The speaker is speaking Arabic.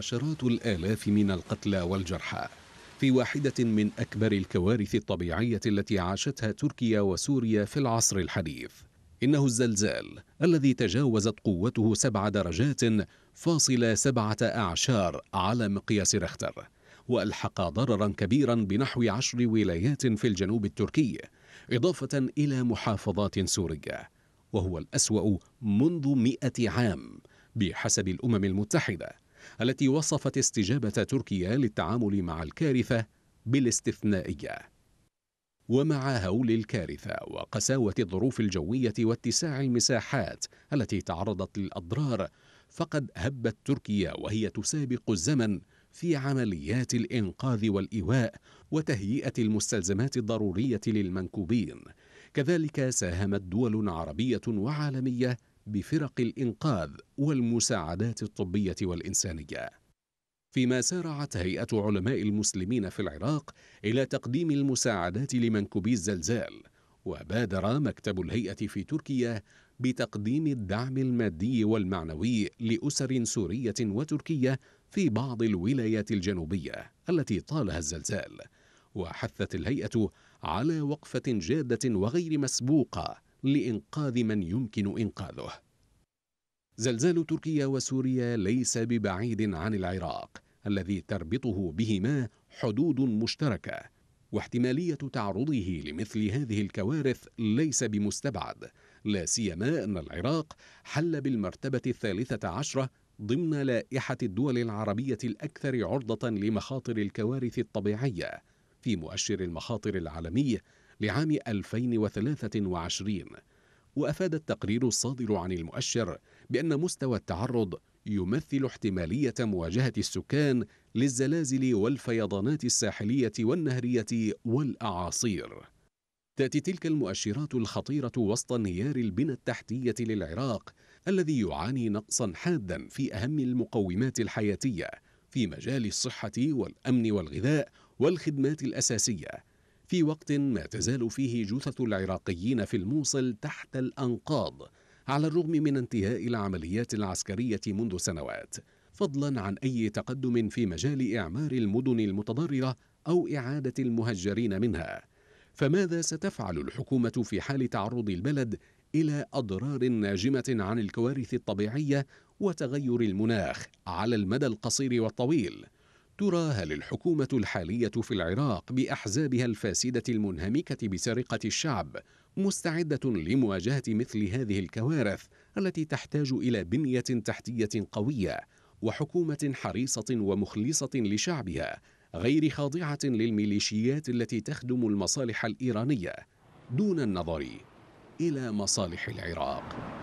عشرات الآلاف من القتلى والجرحى في واحدة من أكبر الكوارث الطبيعية التي عاشتها تركيا وسوريا في العصر الحديث إنه الزلزال الذي تجاوزت قوته سبع درجات فاصل سبعة أعشار على مقياس رختر وألحق ضررا كبيرا بنحو عشر ولايات في الجنوب التركي إضافة إلى محافظات سورية وهو الأسوأ منذ مئة عام بحسب الأمم المتحدة التي وصفت استجابة تركيا للتعامل مع الكارثة بالاستثنائية ومع هول الكارثة وقساوة الظروف الجوية واتساع المساحات التي تعرضت للأضرار فقد هبت تركيا وهي تسابق الزمن في عمليات الإنقاذ والإيواء وتهيئة المستلزمات الضرورية للمنكوبين كذلك ساهمت دول عربية وعالمية بفرق الإنقاذ والمساعدات الطبية والإنسانية فيما سارعت هيئة علماء المسلمين في العراق إلى تقديم المساعدات لمنكوبي الزلزال وبادر مكتب الهيئة في تركيا بتقديم الدعم المادي والمعنوي لأسر سورية وتركية في بعض الولايات الجنوبية التي طالها الزلزال وحثت الهيئة على وقفة جادة وغير مسبوقة لإنقاذ من يمكن إنقاذه زلزال تركيا وسوريا ليس ببعيد عن العراق الذي تربطه بهما حدود مشتركه واحتماليه تعرضه لمثل هذه الكوارث ليس بمستبعد لا سيما ان العراق حل بالمرتبه الثالثه عشره ضمن لائحه الدول العربيه الاكثر عرضه لمخاطر الكوارث الطبيعيه في مؤشر المخاطر العالمي لعام 2023 وأفاد التقرير الصادر عن المؤشر بأن مستوى التعرض يمثل احتمالية مواجهة السكان للزلازل والفيضانات الساحلية والنهرية والأعاصير. تأتي تلك المؤشرات الخطيرة وسط انهيار البنى التحتية للعراق الذي يعاني نقصا حادا في أهم المقومات الحياتية في مجال الصحة والأمن والغذاء والخدمات الأساسية في وقت ما تزال فيه جثث العراقيين في الموصل تحت الأنقاض على الرغم من انتهاء العمليات العسكرية منذ سنوات فضلا عن أي تقدم في مجال إعمار المدن المتضررة أو إعادة المهجرين منها فماذا ستفعل الحكومة في حال تعرض البلد إلى أضرار ناجمة عن الكوارث الطبيعية وتغير المناخ على المدى القصير والطويل؟ ترى هل الحكومة الحالية في العراق بأحزابها الفاسدة المنهمكة بسرقة الشعب مستعدة لمواجهة مثل هذه الكوارث التي تحتاج إلى بنية تحتية قوية وحكومة حريصة ومخلصة لشعبها غير خاضعة للميليشيات التي تخدم المصالح الإيرانية دون النظر إلى مصالح العراق